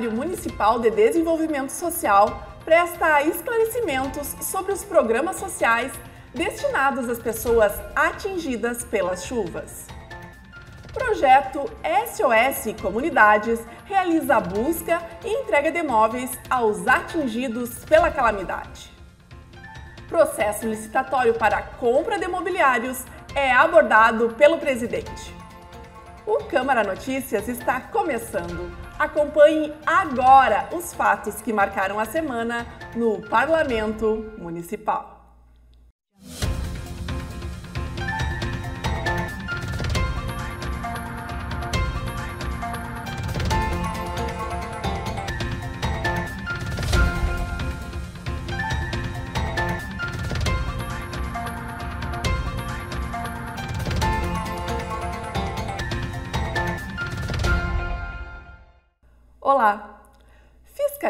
Secretário Municipal de Desenvolvimento Social presta esclarecimentos sobre os programas sociais destinados às pessoas atingidas pelas chuvas. O projeto SOS Comunidades realiza a busca e entrega de móveis aos atingidos pela calamidade. Processo licitatório para compra de imobiliários é abordado pelo presidente. O Câmara Notícias está começando. Acompanhe agora os fatos que marcaram a semana no Parlamento Municipal.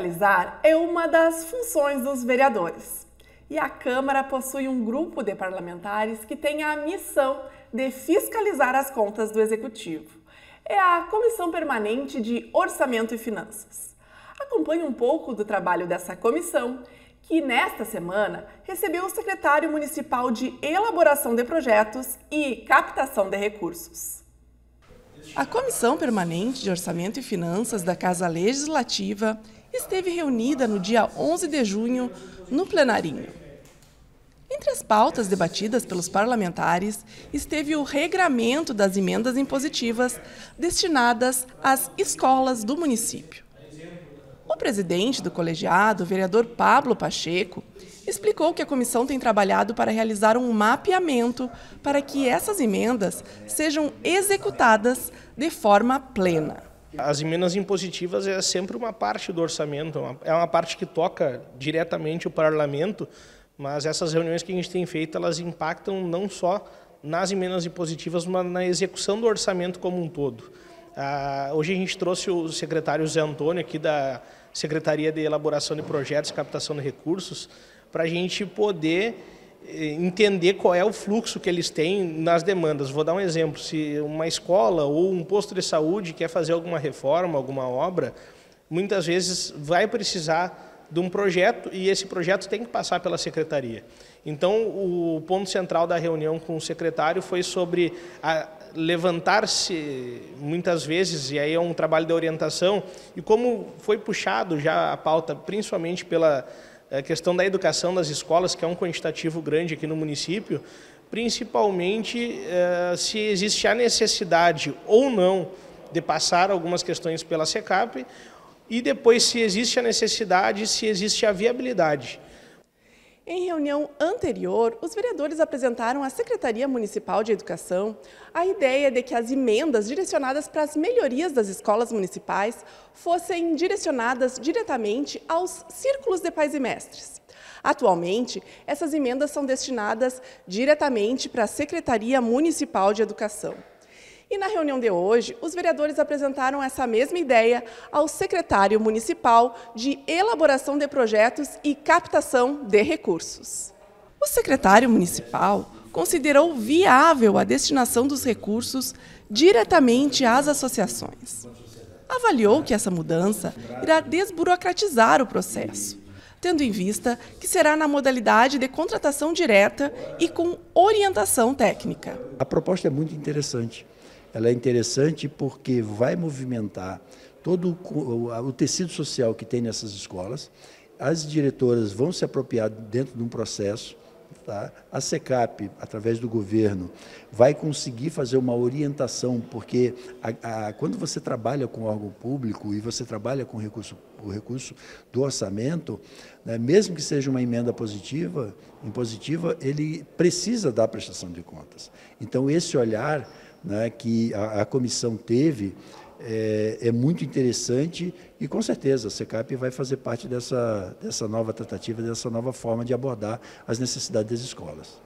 fiscalizar é uma das funções dos vereadores. E a Câmara possui um grupo de parlamentares que tem a missão de fiscalizar as contas do Executivo. É a Comissão Permanente de Orçamento e Finanças. Acompanhe um pouco do trabalho dessa comissão, que nesta semana recebeu o secretário municipal de Elaboração de Projetos e Captação de Recursos. A Comissão Permanente de Orçamento e Finanças da Casa Legislativa esteve reunida no dia 11 de junho no plenarinho. Entre as pautas debatidas pelos parlamentares esteve o regramento das emendas impositivas destinadas às escolas do município. O presidente do colegiado, o vereador Pablo Pacheco, explicou que a comissão tem trabalhado para realizar um mapeamento para que essas emendas sejam executadas de forma plena. As emendas impositivas é sempre uma parte do orçamento, é, é uma parte que toca diretamente o parlamento, mas essas reuniões que a gente tem feito, elas impactam não só nas emendas impositivas, mas na execução do orçamento como um todo. Ah, hoje a gente trouxe o secretário Zé Antônio aqui da Secretaria de Elaboração de Projetos e Captação de Recursos para a gente poder entender qual é o fluxo que eles têm nas demandas. Vou dar um exemplo: se uma escola ou um posto de saúde quer fazer alguma reforma, alguma obra, muitas vezes vai precisar de um projeto e esse projeto tem que passar pela secretaria. Então, o ponto central da reunião com o secretário foi sobre levantar-se muitas vezes, e aí é um trabalho de orientação, e como foi puxado já a pauta, principalmente pela a questão da educação das escolas, que é um quantitativo grande aqui no município, principalmente eh, se existe a necessidade ou não de passar algumas questões pela SECAP e depois se existe a necessidade, se existe a viabilidade. Em reunião anterior, os vereadores apresentaram à Secretaria Municipal de Educação a ideia de que as emendas direcionadas para as melhorias das escolas municipais fossem direcionadas diretamente aos círculos de pais e mestres. Atualmente, essas emendas são destinadas diretamente para a Secretaria Municipal de Educação. E na reunião de hoje, os vereadores apresentaram essa mesma ideia ao secretário municipal de elaboração de projetos e captação de recursos. O secretário municipal considerou viável a destinação dos recursos diretamente às associações. Avaliou que essa mudança irá desburocratizar o processo, tendo em vista que será na modalidade de contratação direta e com orientação técnica. A proposta é muito interessante ela é interessante porque vai movimentar todo o, o tecido social que tem nessas escolas. As diretoras vão se apropriar dentro de um processo Tá? A SECAP, através do governo, vai conseguir fazer uma orientação, porque a, a, quando você trabalha com órgão público e você trabalha com recurso, o recurso do orçamento, né, mesmo que seja uma emenda positiva, impositiva, ele precisa dar prestação de contas. Então, esse olhar né, que a, a, comissão teve é, é, muito interessante e, com certeza, a SECAP vai fazer parte dessa, dessa nova tratativa, dessa nova forma de abordar as necessidades das escolas.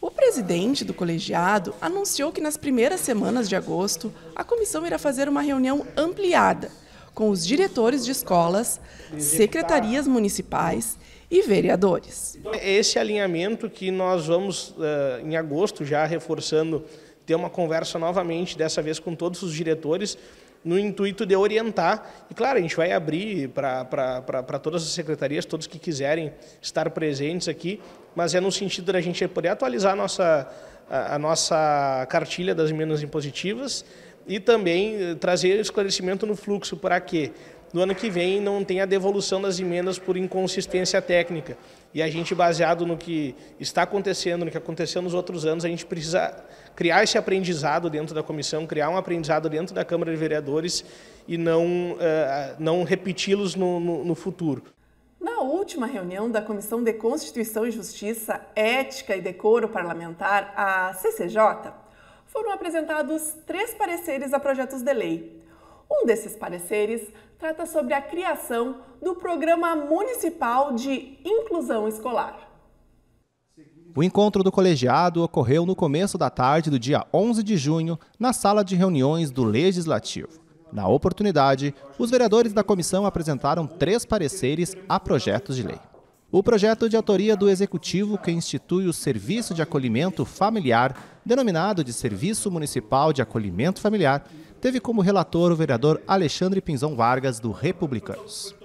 O presidente do colegiado anunciou que nas primeiras semanas de agosto a comissão irá fazer uma reunião ampliada com os diretores de escolas, secretarias municipais e vereadores. Esse alinhamento que nós vamos, eh, em agosto, já reforçando ter uma conversa novamente, dessa vez com todos os diretores, no intuito de orientar. E, claro, a gente vai abrir para todas as secretarias, todos que quiserem estar presentes aqui, mas é no sentido da gente poder atualizar a nossa, a, a nossa cartilha das emendas impositivas e também eh, trazer esclarecimento no fluxo para que no ano que vem não tenha a devolução das emendas por inconsistência técnica. E a gente, baseado no que está acontecendo, no que aconteceu nos outros anos, a gente precisa criar esse aprendizado dentro da comissão, criar um aprendizado dentro da Câmara de Vereadores e não, eh, não repeti-los no, no, no futuro. Na última reunião da Comissão de Constituição e Justiça, Ética e Decoro Parlamentar, a CCJ, foram apresentados três pareceres a projetos de lei. Um desses pareceres trata sobre a criação do Programa Municipal de Inclusão Escolar. O encontro do colegiado ocorreu no começo da tarde do dia 11 de junho, na sala de reuniões do Legislativo. Na oportunidade, os vereadores da comissão apresentaram três pareceres a projetos de lei. O projeto de autoria do Executivo que institui o Serviço de Acolhimento Familiar, denominado de Serviço Municipal de Acolhimento Familiar, teve como relator o vereador Alexandre Pinzão Vargas, do Republicanos.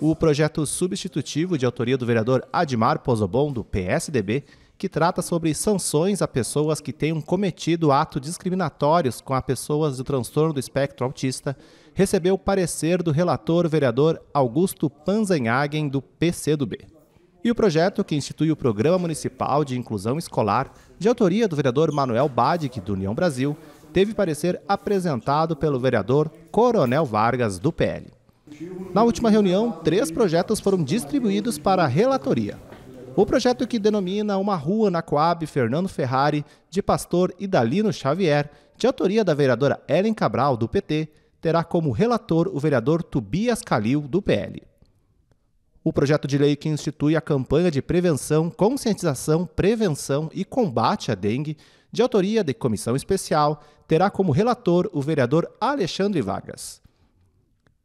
O projeto substitutivo de autoria do vereador Admar Pozobon, do PSDB, que trata sobre sanções a pessoas que tenham cometido atos discriminatórios com as pessoas do transtorno do espectro autista, recebeu parecer do relator vereador Augusto Panzenhagen, do PCdoB. E o projeto que institui o Programa Municipal de Inclusão Escolar, de autoria do vereador Manuel Badic, do União Brasil, teve parecer apresentado pelo vereador Coronel Vargas, do PL. Na última reunião, três projetos foram distribuídos para a relatoria. O projeto que denomina Uma Rua na Coab Fernando Ferrari, de Pastor Idalino Xavier, de autoria da vereadora Ellen Cabral, do PT, terá como relator o vereador Tobias Calil, do PL. O projeto de lei que institui a campanha de prevenção, conscientização, prevenção e combate à dengue, de autoria de comissão especial, terá como relator o vereador Alexandre Vargas.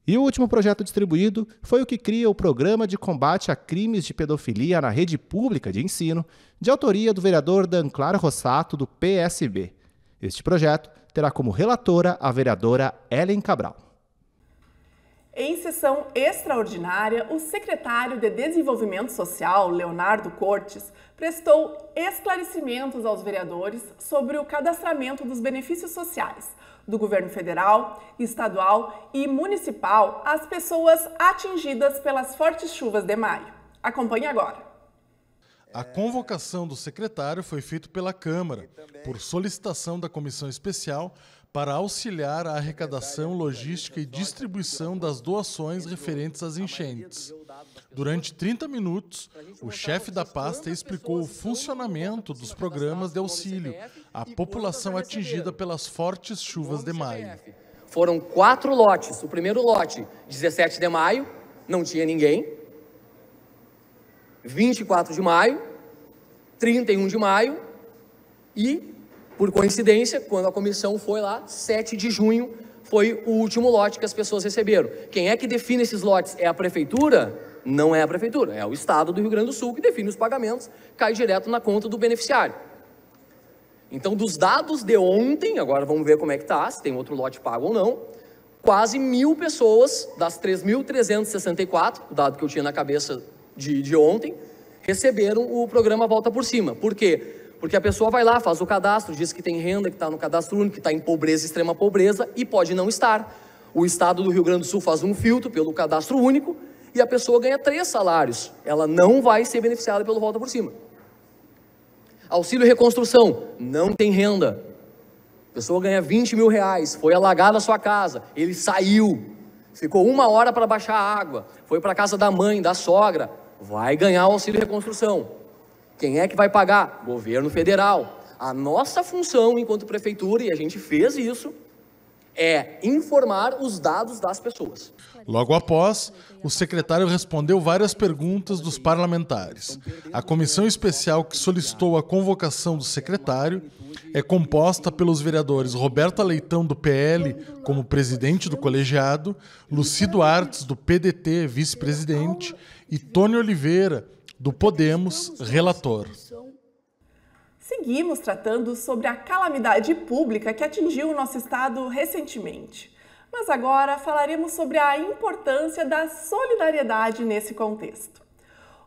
E o último projeto distribuído foi o que cria o Programa de Combate a Crimes de Pedofilia na Rede Pública de Ensino, de autoria do vereador Dan Claro Rossato, do PSB. Este projeto terá como relatora a vereadora Ellen Cabral. Em sessão extraordinária, o secretário de Desenvolvimento Social, Leonardo Cortes, prestou esclarecimentos aos vereadores sobre o cadastramento dos benefícios sociais do governo federal, estadual e municipal às pessoas atingidas pelas fortes chuvas de maio. Acompanhe agora. A convocação do secretário foi feita pela Câmara, por solicitação da comissão especial para auxiliar a arrecadação, logística e distribuição das doações referentes às enchentes. Durante 30 minutos, o chefe da pasta explicou o funcionamento dos programas de auxílio à população atingida pelas fortes chuvas de maio. Foram quatro lotes. O primeiro lote, 17 de maio, não tinha ninguém. 24 de maio, 31 de maio e, por coincidência, quando a comissão foi lá, 7 de junho foi o último lote que as pessoas receberam. Quem é que define esses lotes? É a prefeitura? Não é a prefeitura, é o Estado do Rio Grande do Sul que define os pagamentos, cai direto na conta do beneficiário. Então, dos dados de ontem, agora vamos ver como é que está, se tem outro lote pago ou não, quase mil pessoas, das 3.364, o dado que eu tinha na cabeça de, de ontem, receberam o programa Volta por Cima. Por quê? Porque a pessoa vai lá, faz o cadastro, diz que tem renda, que está no cadastro único, que está em pobreza, extrema pobreza, e pode não estar. O Estado do Rio Grande do Sul faz um filtro pelo cadastro único, e a pessoa ganha três salários. Ela não vai ser beneficiada pelo volta por cima. Auxílio reconstrução, não tem renda. A pessoa ganha 20 mil reais, foi alagada a sua casa, ele saiu, ficou uma hora para baixar a água, foi para a casa da mãe, da sogra, vai ganhar o auxílio reconstrução. Quem é que vai pagar? Governo federal. A nossa função enquanto prefeitura, e a gente fez isso, é informar os dados das pessoas. Logo após, o secretário respondeu várias perguntas dos parlamentares. A comissão especial que solicitou a convocação do secretário é composta pelos vereadores Roberta Leitão, do PL, como presidente do colegiado, Lucido Artes, do PDT, vice-presidente, e Tony Oliveira, do Podemos, relator. Seguimos tratando sobre a calamidade pública que atingiu o nosso estado recentemente. Mas agora falaremos sobre a importância da solidariedade nesse contexto.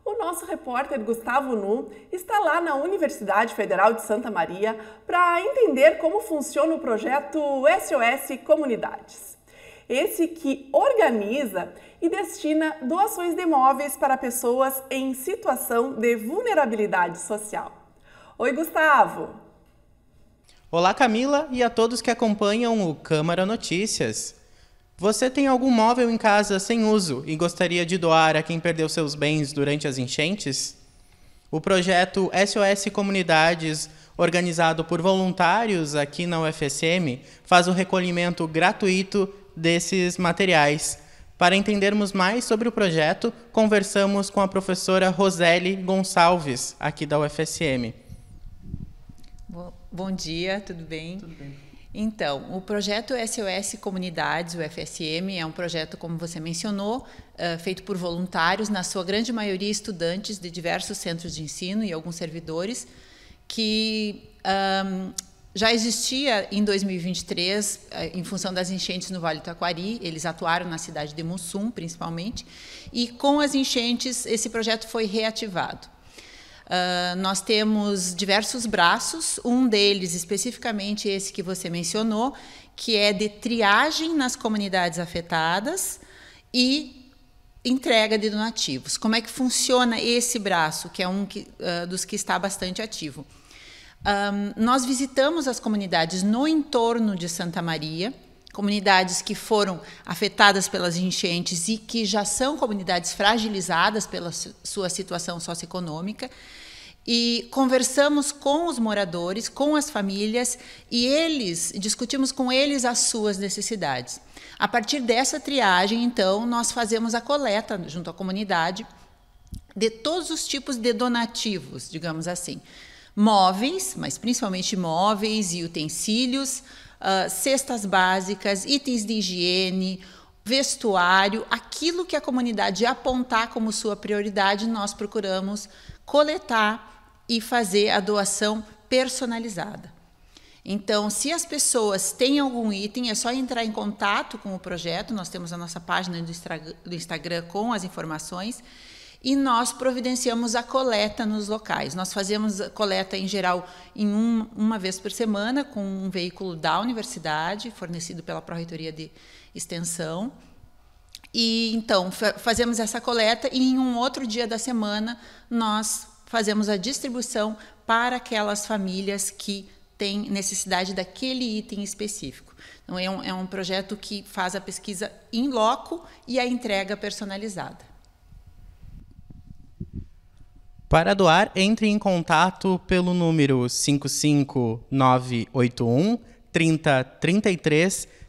O nosso repórter Gustavo Nu está lá na Universidade Federal de Santa Maria para entender como funciona o projeto SOS Comunidades. Esse que organiza e destina doações de imóveis para pessoas em situação de vulnerabilidade social. Oi, Gustavo. Olá, Camila, e a todos que acompanham o Câmara Notícias. Você tem algum móvel em casa sem uso e gostaria de doar a quem perdeu seus bens durante as enchentes? O projeto SOS Comunidades, organizado por voluntários aqui na UFSM, faz o recolhimento gratuito desses materiais. Para entendermos mais sobre o projeto, conversamos com a professora Roseli Gonçalves, aqui da UFSM. Bom dia, tudo bem? Tudo bem. Então, o projeto SOS Comunidades, o FSM, é um projeto, como você mencionou, eh, feito por voluntários, na sua grande maioria estudantes de diversos centros de ensino e alguns servidores, que um, já existia em 2023, eh, em função das enchentes no Vale do Taquari, eles atuaram na cidade de Mussum, principalmente, e com as enchentes esse projeto foi reativado. Ah, nós temos diversos braços, um deles especificamente esse que você mencionou, que é de triagem nas comunidades afetadas e entrega de donativos. Como é que funciona esse braço, que é um que, uh, dos que está bastante ativo? Um, ah, nós visitamos as comunidades no entorno de Santa Maria, comunidades que foram afetadas pelas enchentes e que já são comunidades fragilizadas pela sua situação socioeconômica e conversamos com os moradores, com as famílias e eles discutimos com eles as suas necessidades. A partir dessa triagem, então, nós fazemos a coleta junto à comunidade de todos os tipos de donativos, digamos assim. Móveis, mas principalmente móveis e utensílios, uh, cestas básicas, itens de higiene, vestuário, aquilo que a comunidade apontar como sua prioridade, nós procuramos coletar e fazer a doação personalizada. Então, se as pessoas têm algum item, é só entrar em contato com o projeto. Nós temos a nossa página do Instagram com as informações e nós providenciamos a coleta nos locais. Nós fazemos a coleta em geral em um, uma vez por semana com um veículo da universidade, fornecido pela Pró-Reitoria de Extensão. E então fazemos essa coleta e em um outro dia da semana nós fazemos a distribuição para aquelas famílias que têm necessidade daquele item específico. Então, é um, é um projeto que faz a pesquisa em loco e a entrega personalizada. Para doar, entre em contato pelo número 55981 30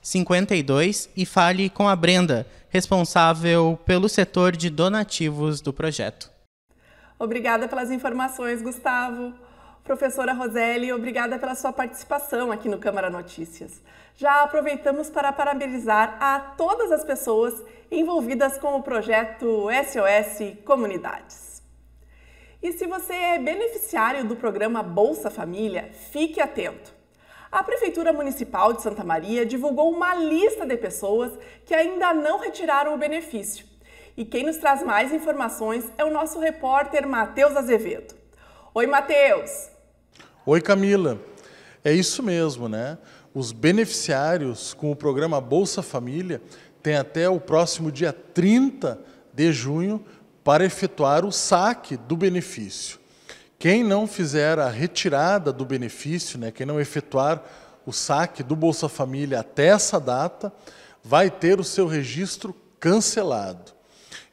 52 e fale com a Brenda, responsável pelo setor de donativos do projeto. Obrigada pelas informações, Gustavo. Professora Roseli. obrigada pela sua participação aqui no Câmara Notícias. Já aproveitamos para parabenizar a todas as pessoas envolvidas com o projeto SOS Comunidades. E se você é beneficiário do programa Bolsa Família, fique atento. A Prefeitura Municipal de Santa Maria divulgou uma lista de pessoas que ainda não retiraram o benefício e quem nos traz mais informações é o nosso repórter Matheus Azevedo. Oi, Matheus! Oi, Camila! É isso mesmo, né? Os beneficiários com o programa Bolsa Família têm até o próximo dia 30 de junho para efetuar o saque do benefício. Quem não fizer a retirada do benefício, né, quem não efetuar o saque do Bolsa Família até essa data, vai ter o seu registro cancelado.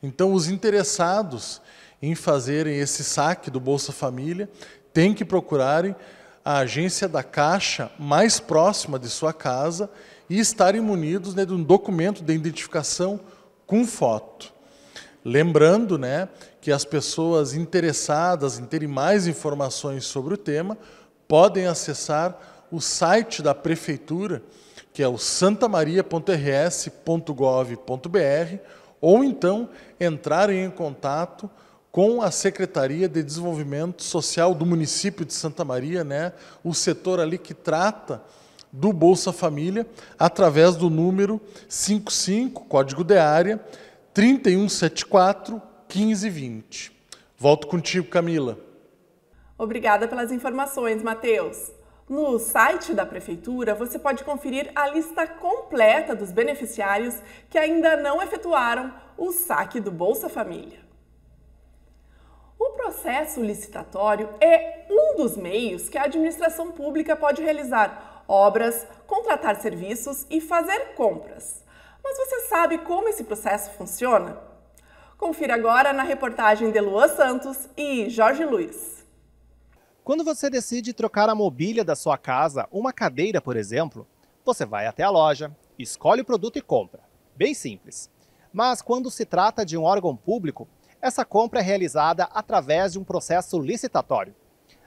Então, os interessados em fazerem esse saque do Bolsa Família têm que procurarem a agência da Caixa mais próxima de sua casa e estarem munidos né, de um documento de identificação com foto. Lembrando né, que as pessoas interessadas em terem mais informações sobre o tema podem acessar o site da Prefeitura, que é o santamaria.rs.gov.br ou então entrarem em contato com a Secretaria de Desenvolvimento Social do município de Santa Maria, né, o setor ali que trata do Bolsa Família, através do número 55, código de área, 3174 1520. Volto contigo, Camila. Obrigada pelas informações, Matheus. No site da Prefeitura, você pode conferir a lista completa dos beneficiários que ainda não efetuaram o saque do Bolsa Família. O processo licitatório é um dos meios que a administração pública pode realizar obras, contratar serviços e fazer compras. Mas você sabe como esse processo funciona? Confira agora na reportagem de Luan Santos e Jorge Luiz. Quando você decide trocar a mobília da sua casa, uma cadeira, por exemplo, você vai até a loja, escolhe o produto e compra. Bem simples. Mas quando se trata de um órgão público, essa compra é realizada através de um processo licitatório.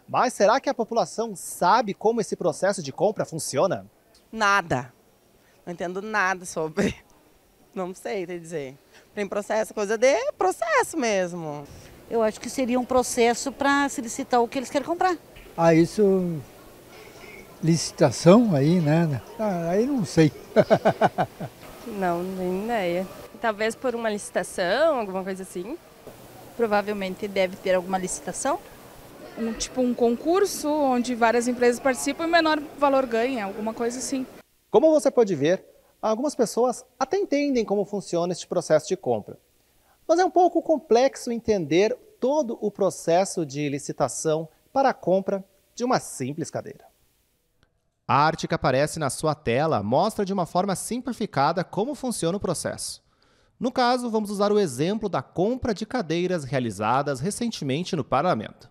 Mas será que a população sabe como esse processo de compra funciona? Nada. Não entendo nada sobre. Não sei quer dizer. Tem processo, coisa de processo mesmo eu acho que seria um processo para licitar o que eles querem comprar. Ah, isso. licitação aí, né? Ah, aí não sei. não, não tenho ideia. Talvez por uma licitação, alguma coisa assim. Provavelmente deve ter alguma licitação. Um, tipo um concurso onde várias empresas participam e o menor valor ganha, alguma coisa assim. Como você pode ver, algumas pessoas até entendem como funciona este processo de compra. Mas é um pouco complexo entender todo o processo de licitação para a compra de uma simples cadeira. A arte que aparece na sua tela mostra de uma forma simplificada como funciona o processo. No caso, vamos usar o exemplo da compra de cadeiras realizadas recentemente no parlamento.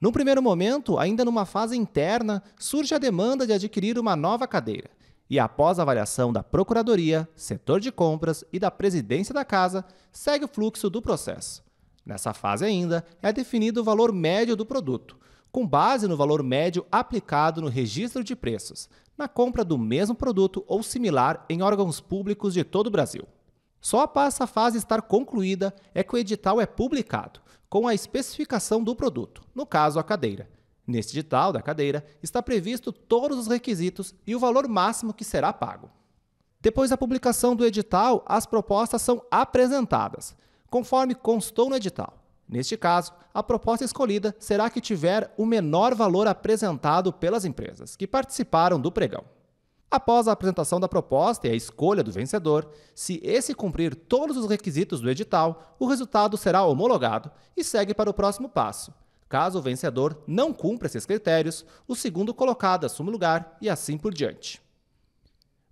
No primeiro momento, ainda numa fase interna, surge a demanda de adquirir uma nova cadeira e após avaliação da Procuradoria, setor de compras e da presidência da casa, segue o fluxo do processo. Nessa fase ainda, é definido o valor médio do produto, com base no valor médio aplicado no registro de preços, na compra do mesmo produto ou similar em órgãos públicos de todo o Brasil. Só após essa fase estar concluída é que o edital é publicado, com a especificação do produto, no caso a cadeira, Neste edital da cadeira está previsto todos os requisitos e o valor máximo que será pago. Depois da publicação do edital, as propostas são apresentadas, conforme constou no edital. Neste caso, a proposta escolhida será a que tiver o menor valor apresentado pelas empresas que participaram do pregão. Após a apresentação da proposta e a escolha do vencedor, se esse cumprir todos os requisitos do edital, o resultado será homologado e segue para o próximo passo, Caso o vencedor não cumpra esses critérios, o segundo colocado assume o lugar e assim por diante.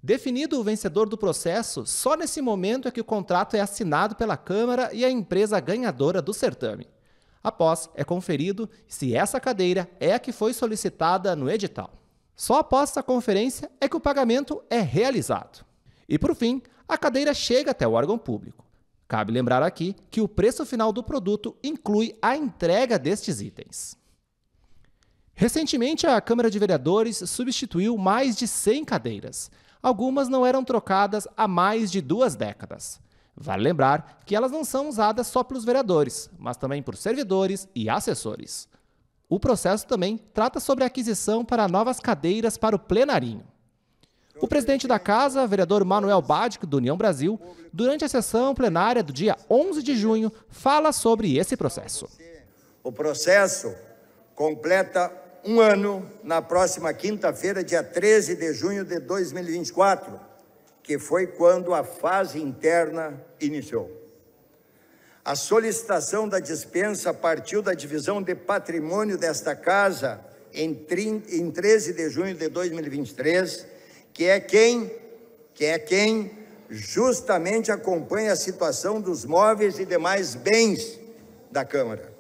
Definido o vencedor do processo, só nesse momento é que o contrato é assinado pela Câmara e a empresa ganhadora do certame. Após, é conferido se essa cadeira é a que foi solicitada no edital. Só após essa conferência é que o pagamento é realizado. E por fim, a cadeira chega até o órgão público. Cabe lembrar aqui que o preço final do produto inclui a entrega destes itens. Recentemente, a Câmara de Vereadores substituiu mais de 100 cadeiras. Algumas não eram trocadas há mais de duas décadas. Vale lembrar que elas não são usadas só pelos vereadores, mas também por servidores e assessores. O processo também trata sobre a aquisição para novas cadeiras para o plenarinho. O presidente da Casa, vereador Manuel Bádico, do União Brasil, durante a sessão plenária do dia 11 de junho, fala sobre esse processo. O processo completa um ano na próxima quinta-feira, dia 13 de junho de 2024, que foi quando a fase interna iniciou. A solicitação da dispensa partiu da divisão de patrimônio desta Casa em 13 de junho de 2023 que é quem, que é quem justamente acompanha a situação dos móveis e demais bens da Câmara.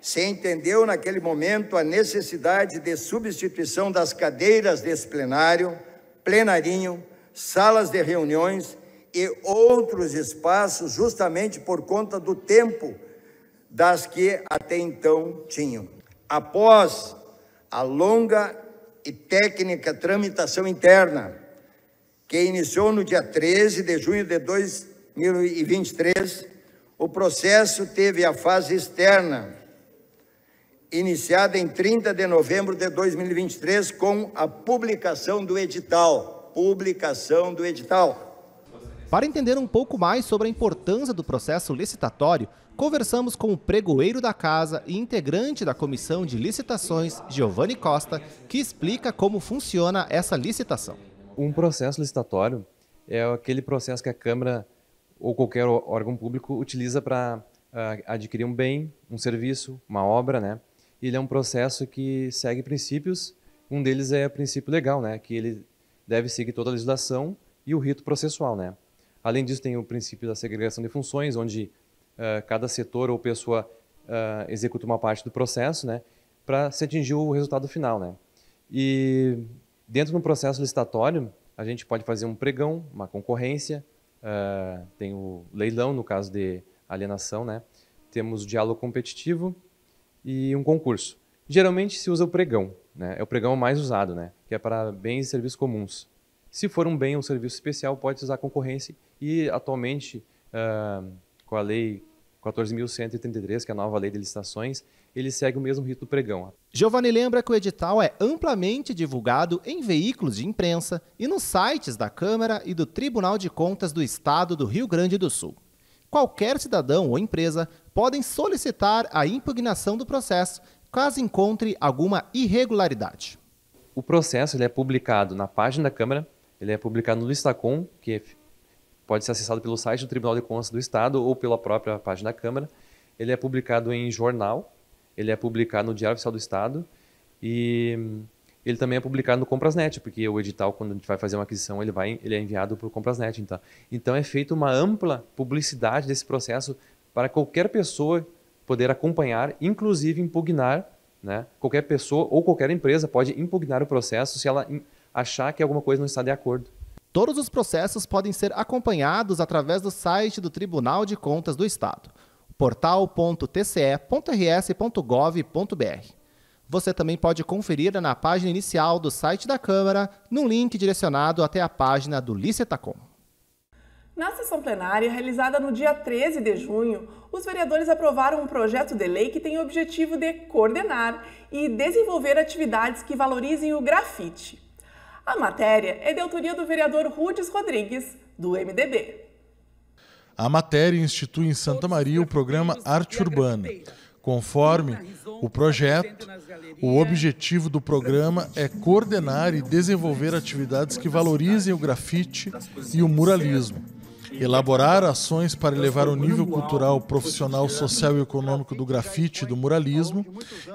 Se entendeu naquele momento a necessidade de substituição das cadeiras desse plenário, plenarinho, salas de reuniões e outros espaços, justamente por conta do tempo das que até então tinham. Após a longa e técnica tramitação interna, que iniciou no dia 13 de junho de 2023, o processo teve a fase externa, iniciada em 30 de novembro de 2023, com a publicação do edital. Publicação do edital. Para entender um pouco mais sobre a importância do processo licitatório, conversamos com o pregoeiro da casa e integrante da comissão de licitações, Giovanni Costa, que explica como funciona essa licitação. Um processo licitatório é aquele processo que a Câmara ou qualquer órgão público utiliza para uh, ah, adquirir um bem, um serviço, uma obra, né? Ele é um processo que segue princípios. Um deles é o princípio legal, né? Que ele deve seguir toda a legislação e o rito processual, né? Além disso, tem o princípio da segregação de funções, onde cada setor ou pessoa uh, executa uma parte do processo, né, para se atingir o resultado final, né. E dentro de um processo licitatório, a gente pode fazer um pregão, uma concorrência, uh, tem o leilão no caso de alienação, né, temos o diálogo competitivo e um concurso. Geralmente se usa o pregão, né, é o pregão mais usado, né, que é para bens e serviços comuns. Se for um bem ou um serviço especial, pode usar concorrência e atualmente uh, com a lei 14.133, que é a nova lei de licitações, ele segue o mesmo rito do pregão. Giovanni lembra que o edital é amplamente divulgado em veículos de imprensa e nos sites da Câmara e do Tribunal de Contas do Estado do Rio Grande do Sul. Qualquer cidadão ou empresa podem solicitar a impugnação do processo caso encontre alguma irregularidade. O processo ele é publicado na página da Câmara, ele é publicado no Listacom, que é pode ser acessado pelo site do Tribunal de Contas do Estado ou pela própria página da Câmara. Ele é publicado em jornal, ele é publicado no Diário Oficial do Estado e ele também é publicado no Comprasnet, porque o edital, quando a gente vai fazer uma aquisição, ele, vai, ele é enviado para o Comprasnet. Então. então é feita uma ampla publicidade desse processo para qualquer pessoa poder acompanhar, inclusive impugnar. Né? Qualquer pessoa ou qualquer empresa pode impugnar o processo se ela achar que alguma coisa não está de acordo. Todos os processos podem ser acompanhados através do site do Tribunal de Contas do Estado, portal.tce.rs.gov.br. Você também pode conferir na página inicial do site da Câmara, num link direcionado até a página do Licetacom. Na sessão plenária, realizada no dia 13 de junho, os vereadores aprovaram um projeto de lei que tem o objetivo de coordenar e desenvolver atividades que valorizem o grafite. A matéria é de autoria do vereador Rudes Rodrigues, do MDB. A matéria institui em Santa Maria o programa Arte Urbana. Conforme o projeto, o objetivo do programa é coordenar e desenvolver atividades que valorizem o grafite e o muralismo, elaborar ações para elevar o nível cultural, profissional, social e econômico do grafite e do muralismo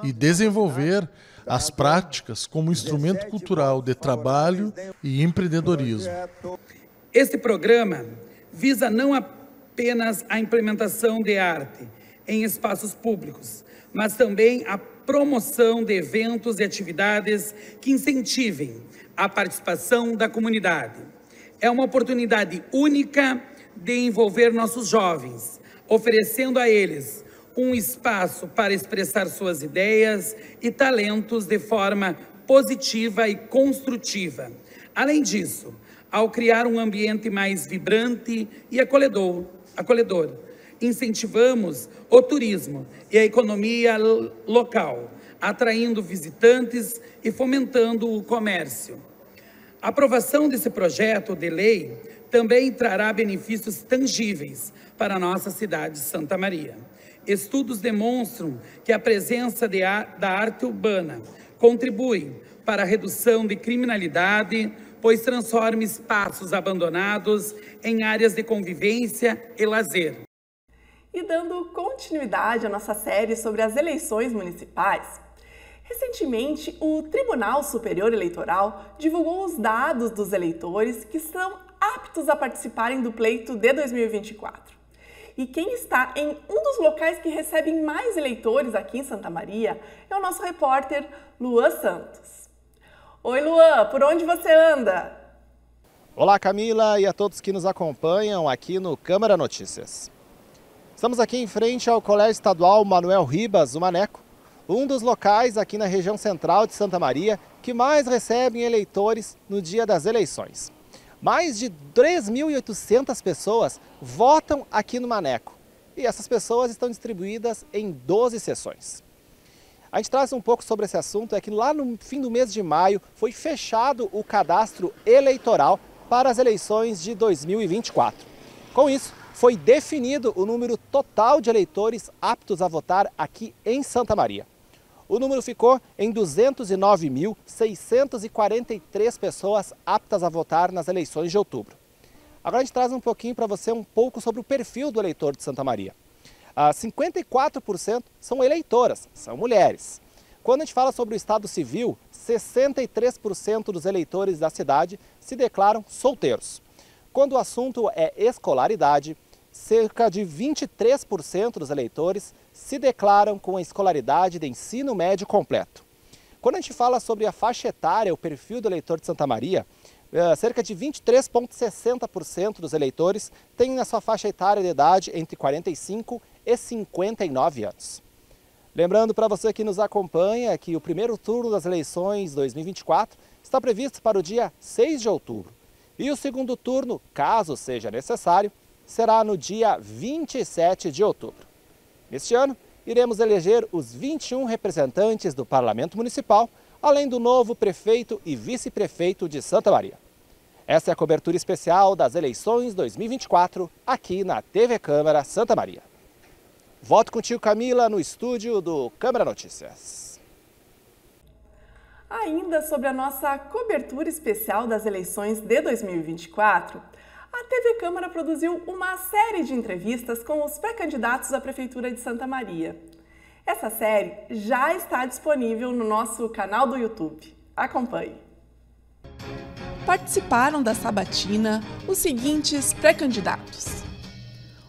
e desenvolver né? as práticas como instrumento cultural de trabalho e empreendedorismo. Este programa visa não apenas a implementação de arte em espaços públicos, mas também a promoção de eventos e atividades que incentivem a participação da comunidade. É uma oportunidade única de envolver nossos jovens, oferecendo a eles um espaço para expressar suas ideias e talentos de forma positiva e construtiva. Além disso, ao criar um ambiente mais vibrante e acolhedor, acolhedor incentivamos o turismo e a economia local, atraindo visitantes e fomentando o comércio. A aprovação desse projeto de lei também trará benefícios tangíveis para a nossa cidade de Santa Maria. Estudos demonstram que a presença da arte urbana contribui para a redução de criminalidade, pois transforma espaços abandonados em áreas de convivência e lazer. E dando continuidade à nossa série sobre as eleições municipais, recentemente o Tribunal Superior Eleitoral divulgou os dados dos eleitores que são aptos a participarem do pleito de 2024. E quem está em um dos locais que recebem mais eleitores aqui em Santa Maria é o nosso repórter Luan Santos. Oi, Luan, por onde você anda? Olá, Camila, e a todos que nos acompanham aqui no Câmara Notícias. Estamos aqui em frente ao Colégio Estadual Manuel Ribas, o Maneco, um dos locais aqui na região central de Santa Maria que mais recebem eleitores no dia das eleições. Mais de 3.800 pessoas votam aqui no Maneco e essas pessoas estão distribuídas em 12 sessões. A gente traz um pouco sobre esse assunto, é que lá no fim do mês de maio foi fechado o cadastro eleitoral para as eleições de 2024. Com isso, foi definido o número total de eleitores aptos a votar aqui em Santa Maria. O número ficou em 209.643 pessoas aptas a votar nas eleições de outubro. Agora a gente traz um pouquinho para você um pouco sobre o perfil do eleitor de Santa Maria. Ah, 54% são eleitoras, são mulheres. Quando a gente fala sobre o estado civil, 63% dos eleitores da cidade se declaram solteiros. Quando o assunto é escolaridade, cerca de 23% dos eleitores se declaram com a escolaridade de ensino médio completo. Quando a gente fala sobre a faixa etária, o perfil do eleitor de Santa Maria, eh, cerca de 23,60% dos eleitores têm na sua faixa etária de idade entre 45 e 59 anos. Lembrando para você que nos acompanha que o primeiro turno das eleições 2024 está previsto para o dia 6 de outubro. E o segundo turno, caso seja necessário, será no dia 27 de outubro. Neste ano, iremos eleger os 21 representantes do Parlamento Municipal, além do novo prefeito e vice-prefeito de Santa Maria. Essa é a cobertura especial das eleições 2024 aqui na TV Câmara Santa Maria. Volto contigo, Camila, no estúdio do Câmara Notícias. Ainda sobre a nossa cobertura especial das eleições de 2024, a TV Câmara produziu uma série de entrevistas com os pré-candidatos à Prefeitura de Santa Maria. Essa série já está disponível no nosso canal do YouTube. Acompanhe! Participaram da sabatina os seguintes pré-candidatos.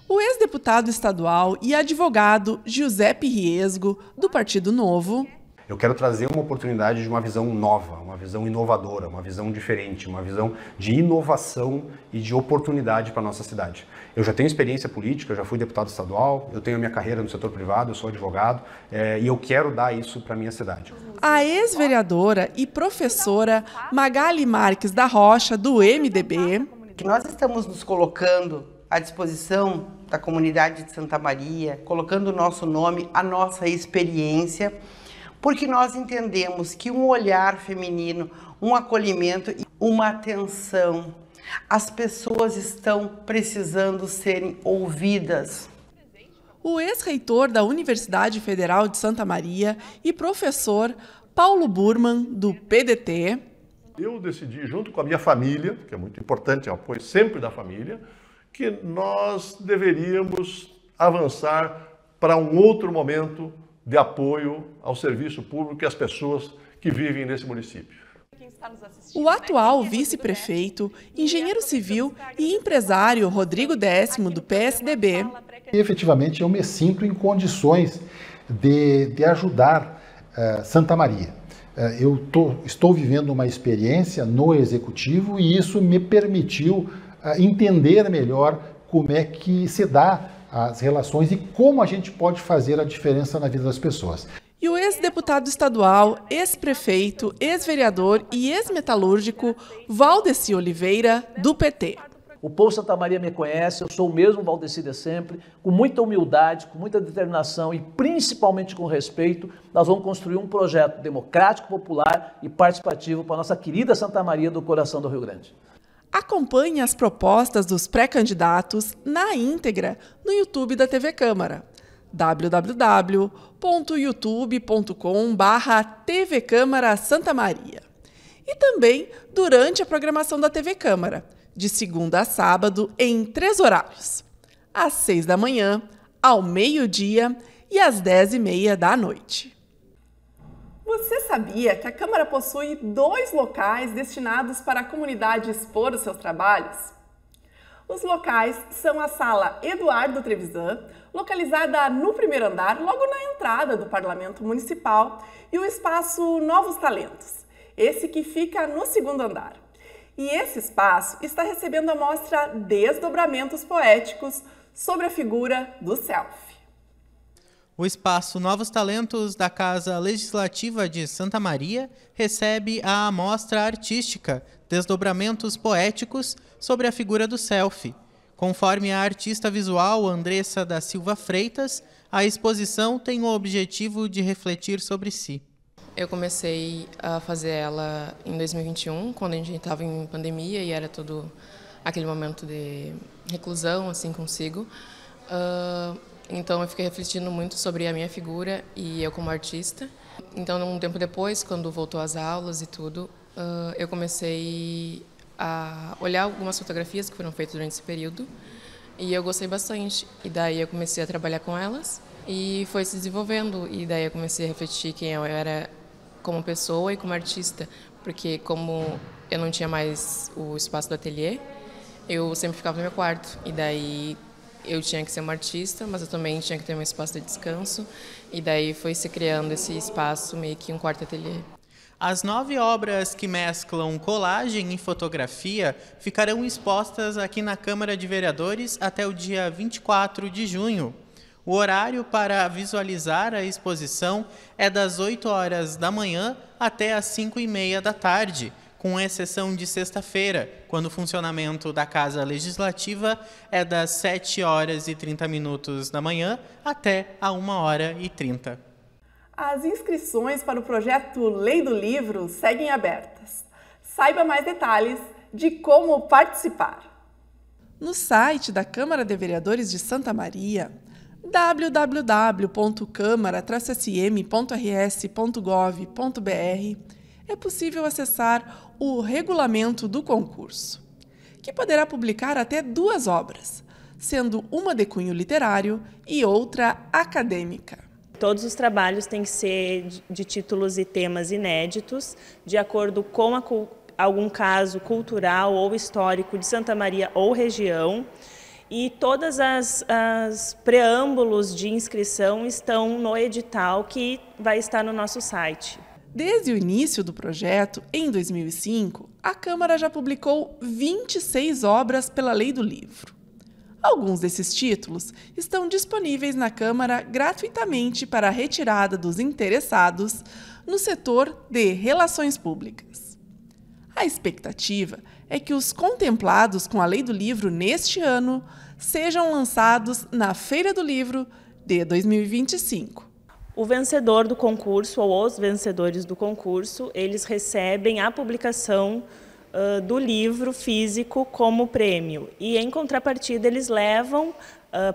O ex-deputado estadual e advogado Giuseppe Riesgo, do Partido Novo, eu quero trazer uma oportunidade de uma visão nova, uma visão inovadora, uma visão diferente, uma visão de inovação e de oportunidade para a nossa cidade. Eu já tenho experiência política, eu já fui deputado estadual, eu tenho a minha carreira no setor privado, eu sou advogado é, e eu quero dar isso para a minha cidade. A ex-vereadora e professora Magali Marques da Rocha, do MDB. Nós estamos nos colocando à disposição da comunidade de Santa Maria, colocando o nosso nome, a nossa experiência porque nós entendemos que um olhar feminino, um acolhimento, uma atenção, as pessoas estão precisando serem ouvidas. O ex-reitor da Universidade Federal de Santa Maria e professor Paulo Burman, do PDT. Eu decidi, junto com a minha família, que é muito importante, é o apoio sempre da família, que nós deveríamos avançar para um outro momento de apoio ao serviço público e às pessoas que vivem nesse município. O né? atual é vice-prefeito, é engenheiro civil e empresário Rodrigo Décimo, do PSDB. E, efetivamente, eu me sinto em condições de, de ajudar uh, Santa Maria. Uh, eu tô, estou vivendo uma experiência no executivo e isso me permitiu uh, entender melhor como é que se dá as relações e como a gente pode fazer a diferença na vida das pessoas. E o ex-deputado estadual, ex-prefeito, ex-vereador e ex-metalúrgico Valdeci Oliveira, do PT. O povo Santa Maria me conhece, eu sou o mesmo Valdeci de sempre, com muita humildade, com muita determinação e principalmente com respeito, nós vamos construir um projeto democrático, popular e participativo para a nossa querida Santa Maria do coração do Rio Grande. Acompanhe as propostas dos pré-candidatos na íntegra no YouTube da TV Câmara www.youtube.com/tv Câmara Santa Maria. E também durante a programação da TV Câmara, de segunda a sábado em três horários: às seis da manhã, ao meio-dia e às dez e meia da noite. Você sabia que a Câmara possui dois locais destinados para a comunidade expor os seus trabalhos? Os locais são a Sala Eduardo Trevisan, localizada no primeiro andar, logo na entrada do Parlamento Municipal, e o espaço Novos Talentos, esse que fica no segundo andar. E esse espaço está recebendo a mostra Desdobramentos Poéticos sobre a figura do selfie. O espaço Novos Talentos da Casa Legislativa de Santa Maria recebe a amostra artística Desdobramentos Poéticos sobre a figura do selfie. Conforme a artista visual Andressa da Silva Freitas, a exposição tem o objetivo de refletir sobre si. Eu comecei a fazer ela em 2021, quando a gente estava em pandemia e era todo aquele momento de reclusão assim consigo. Uh então eu fiquei refletindo muito sobre a minha figura e eu como artista. Então um tempo depois, quando voltou às aulas e tudo, eu comecei a olhar algumas fotografias que foram feitas durante esse período e eu gostei bastante. E daí eu comecei a trabalhar com elas e foi se desenvolvendo e daí eu comecei a refletir quem eu era como pessoa e como artista, porque como eu não tinha mais o espaço do ateliê, eu sempre ficava no meu quarto e daí eu tinha que ser uma artista, mas eu também tinha que ter um espaço de descanso. E daí foi se criando esse espaço, meio que um quarto ateliê. As nove obras que mesclam colagem e fotografia ficarão expostas aqui na Câmara de Vereadores até o dia 24 de junho. O horário para visualizar a exposição é das 8 horas da manhã até as 5 e meia da tarde com exceção de sexta-feira, quando o funcionamento da Casa Legislativa é das 7 horas e 30 minutos da manhã até a 1 hora e 30. As inscrições para o projeto Lei do Livro seguem abertas. Saiba mais detalhes de como participar. No site da Câmara de Vereadores de Santa Maria, wwwcâmara smrsgovbr é possível acessar o regulamento do concurso, que poderá publicar até duas obras, sendo uma de cunho literário e outra acadêmica. Todos os trabalhos têm que ser de títulos e temas inéditos, de acordo com a, algum caso cultural ou histórico de Santa Maria ou região. E todas as, as preâmbulos de inscrição estão no edital que vai estar no nosso site. Desde o início do projeto, em 2005, a Câmara já publicou 26 obras pela Lei do Livro. Alguns desses títulos estão disponíveis na Câmara gratuitamente para a retirada dos interessados no setor de relações públicas. A expectativa é que os contemplados com a Lei do Livro neste ano sejam lançados na Feira do Livro de 2025, o vencedor do concurso, ou os vencedores do concurso, eles recebem a publicação uh, do livro físico como prêmio. E, em contrapartida, eles levam uh,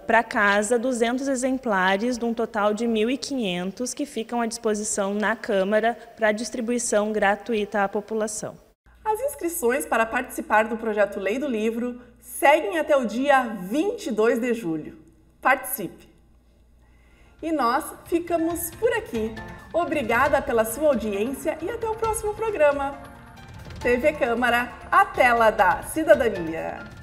para casa 200 exemplares, de um total de 1.500, que ficam à disposição na Câmara para distribuição gratuita à população. As inscrições para participar do projeto Lei do Livro seguem até o dia 22 de julho. Participe! E nós ficamos por aqui. Obrigada pela sua audiência e até o próximo programa. TV Câmara, a tela da cidadania.